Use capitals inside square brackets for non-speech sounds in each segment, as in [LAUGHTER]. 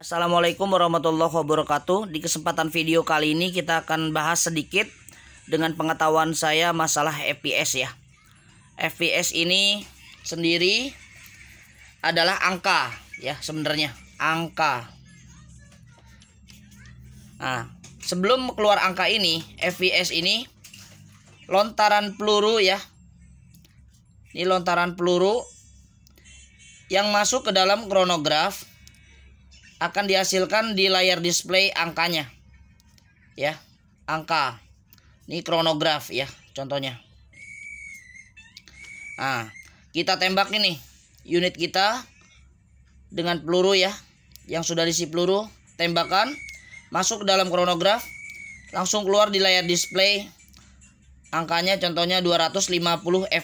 Assalamualaikum warahmatullahi wabarakatuh. Di kesempatan video kali ini kita akan bahas sedikit dengan pengetahuan saya masalah FPS ya. FPS ini sendiri adalah angka ya sebenarnya angka. Nah, sebelum keluar angka ini, FPS ini lontaran peluru ya. Ini lontaran peluru yang masuk ke dalam kronograf akan dihasilkan di layar display angkanya ya angka ini kronograf ya contohnya nah kita tembak ini unit kita dengan peluru ya yang sudah diisi peluru tembakan masuk dalam kronograf langsung keluar di layar display angkanya contohnya 250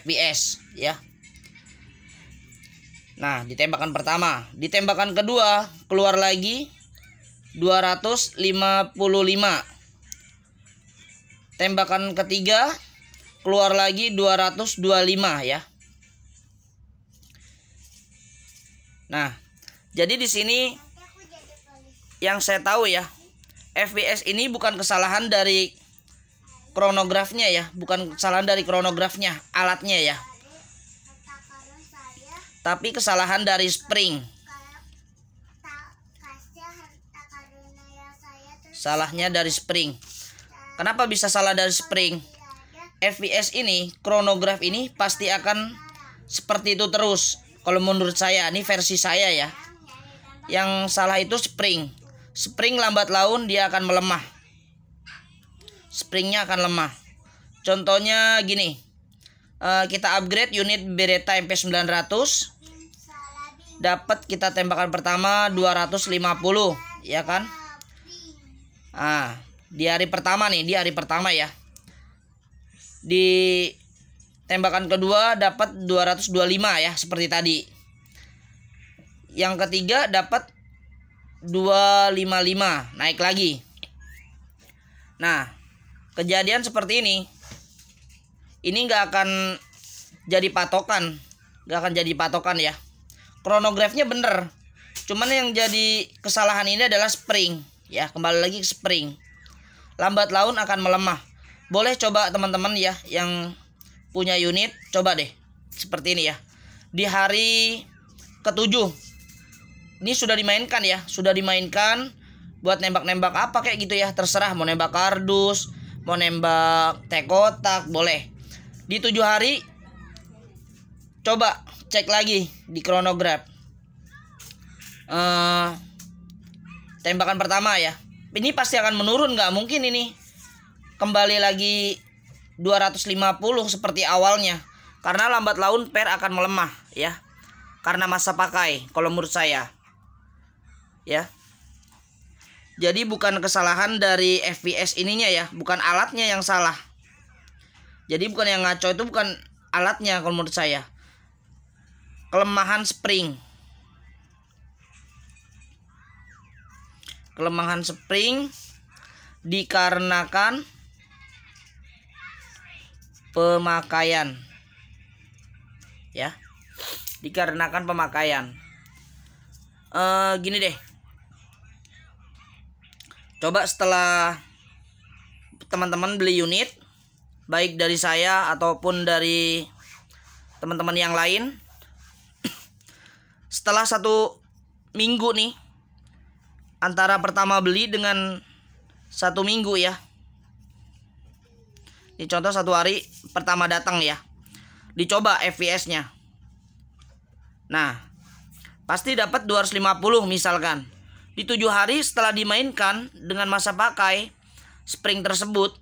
fps ya Nah, di tembakan pertama, di tembakan kedua keluar lagi 255. Tembakan ketiga keluar lagi 225 ya. Nah, jadi di sini yang saya tahu ya, FPS ini bukan kesalahan dari kronografnya ya, bukan kesalahan dari kronografnya, alatnya ya tapi kesalahan dari Spring. Salahnya dari Spring. Kenapa bisa salah dari Spring? FPS ini, kronograf ini pasti akan seperti itu terus. Kalau menurut saya, ini versi saya ya. Yang salah itu Spring. Spring lambat laun dia akan melemah. Springnya akan lemah. Contohnya gini. Eh, kita upgrade unit Beretta MP900 dapat kita tembakan pertama 250 ya kan ah di hari pertama nih di hari pertama ya di tembakan kedua dapat 225 ya seperti tadi yang ketiga dapat 255 naik lagi nah kejadian seperti ini ini nggak akan jadi patokan nggak akan jadi patokan ya kronografnya bener cuman yang jadi kesalahan ini adalah spring ya kembali lagi ke spring lambat laun akan melemah boleh coba teman-teman ya yang punya unit coba deh seperti ini ya di hari ketujuh ini sudah dimainkan ya sudah dimainkan buat nembak-nembak apa kayak gitu ya terserah mau nembak kardus mau nembak teh kotak boleh di tujuh hari coba cek lagi di kronograf uh, eh, tembakan pertama ya ini pasti akan menurun nggak mungkin ini kembali lagi 250 seperti awalnya karena lambat laun per akan melemah ya karena masa pakai kalau menurut saya ya jadi bukan kesalahan dari FPS ininya ya bukan alatnya yang salah jadi bukan yang ngaco itu bukan alatnya kalau menurut saya. Kelemahan spring. Kelemahan spring dikarenakan pemakaian ya dikarenakan pemakaian e, gini deh coba setelah teman-teman beli unit baik dari saya ataupun dari teman-teman yang lain [CLEARS THROAT] setelah satu minggu nih antara pertama beli dengan satu minggu ya ini contoh satu hari pertama datang ya dicoba FPS nya nah pasti dapat 250 misalkan di tujuh hari setelah dimainkan dengan masa pakai spring tersebut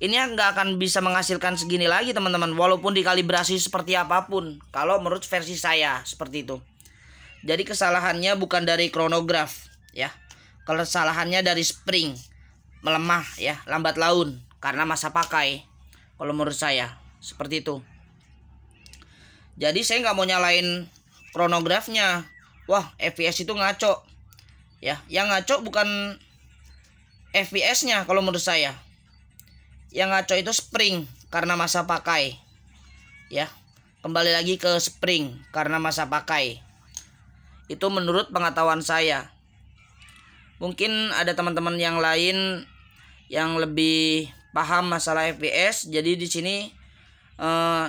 ini nggak akan bisa menghasilkan segini lagi teman-teman walaupun dikalibrasi seperti apapun kalau menurut versi saya seperti itu jadi kesalahannya bukan dari kronograf ya kesalahannya dari spring melemah ya lambat laun karena masa pakai kalau menurut saya seperti itu jadi saya nggak mau nyalain kronografnya wah FPS itu ngaco ya yang ngaco bukan FPS nya kalau menurut saya yang ngaco itu spring karena masa pakai ya kembali lagi ke spring karena masa pakai itu menurut pengetahuan saya mungkin ada teman-teman yang lain yang lebih paham masalah FPS jadi di sini eh,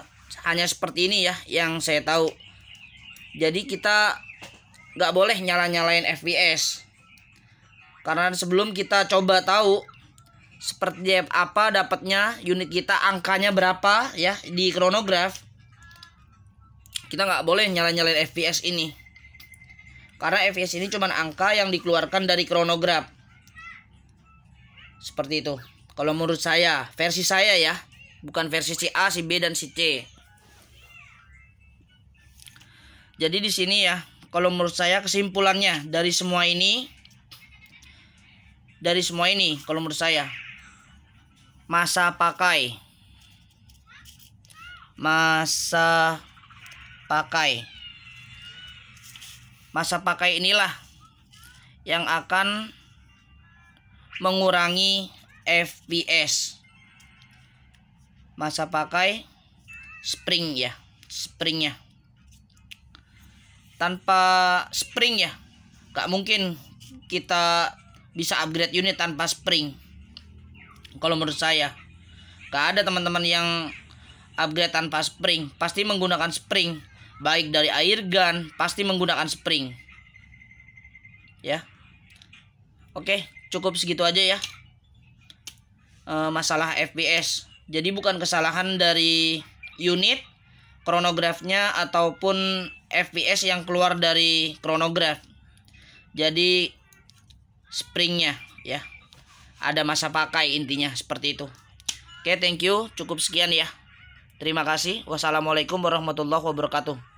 hanya seperti ini ya yang saya tahu jadi kita nggak boleh nyala-nyalain FPS karena sebelum kita coba tahu seperti apa dapatnya unit kita angkanya berapa ya di kronograf kita nggak boleh nyalain nyalain FPS ini karena FPS ini cuma angka yang dikeluarkan dari kronograf seperti itu kalau menurut saya versi saya ya bukan versi si A si B dan si C jadi di sini ya kalau menurut saya kesimpulannya dari semua ini dari semua ini kalau menurut saya masa pakai masa pakai masa pakai inilah yang akan mengurangi FPS masa pakai spring ya springnya tanpa spring ya gak mungkin kita bisa upgrade unit tanpa spring kalau menurut saya gak ada teman-teman yang upgrade tanpa spring pasti menggunakan spring baik dari air gun pasti menggunakan spring ya oke cukup segitu aja ya e, masalah FPS jadi bukan kesalahan dari unit kronografnya ataupun FPS yang keluar dari kronograf jadi springnya ya ada masa pakai intinya seperti itu oke thank you cukup sekian ya terima kasih wassalamualaikum warahmatullahi wabarakatuh